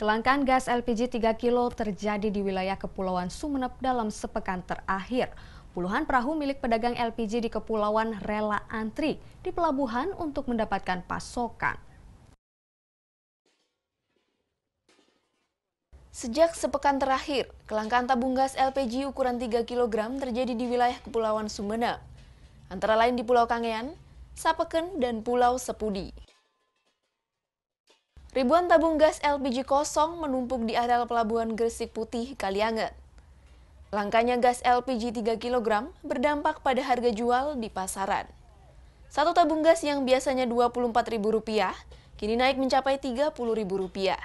Kelangkaan gas LPG 3 kg terjadi di wilayah Kepulauan Sumeneb dalam sepekan terakhir. Puluhan perahu milik pedagang LPG di kepulauan rela antri di pelabuhan untuk mendapatkan pasokan. Sejak sepekan terakhir, kelangkaan tabung gas LPG ukuran 3 kg terjadi di wilayah Kepulauan Sumeneb. Antara lain di Pulau Kangean, Sapeken, dan Pulau Sepudi. Ribuan tabung gas LPG kosong menumpuk di areal pelabuhan Gresik Putih, Kalianget. Langkanya gas LPG 3 kg berdampak pada harga jual di pasaran. Satu tabung gas yang biasanya Rp24.000 kini naik mencapai Rp30.000. Uh, eh,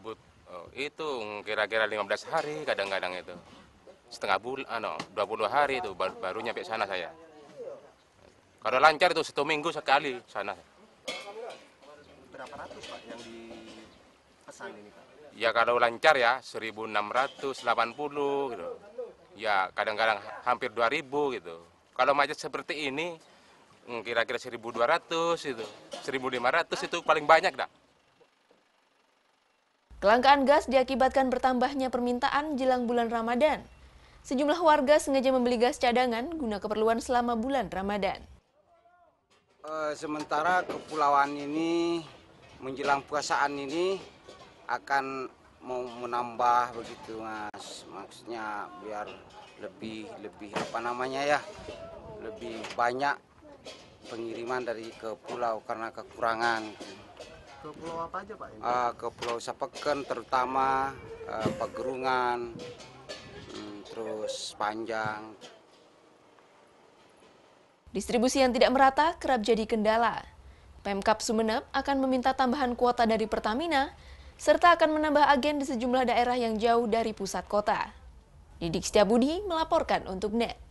but, uh, itu kira-kira 15 hari kadang-kadang itu. Setengah bulan, ano, 20 hari itu baru, baru nyampe sana saya. Kalau lancar itu satu minggu sekali sana berapa ratus Pak yang dipesan ini Pak? Ya kalau lancar ya 1680 gitu. Ya kadang-kadang hampir 2000 gitu. Kalau macet seperti ini hmm, kira-kira 1200 itu, 1500 itu paling banyak dah. Kelangkaan gas diakibatkan bertambahnya permintaan jelang bulan Ramadan. Sejumlah warga sengaja membeli gas cadangan guna keperluan selama bulan Ramadan. Eh, sementara kepulauan ini menjelang puasaan ini akan mau menambah begitu mas maksudnya biar lebih lebih apa namanya ya lebih banyak pengiriman dari ke pulau karena kekurangan ke pulau apa aja pak ini? Uh, ah, ke pulau Sapeken terutama uh, Pegerungan um, terus Panjang distribusi yang tidak merata kerap jadi kendala Pemkap Sumeneb akan meminta tambahan kuota dari Pertamina, serta akan menambah agen di sejumlah daerah yang jauh dari pusat kota. Didik Setiabudi melaporkan untuk NET.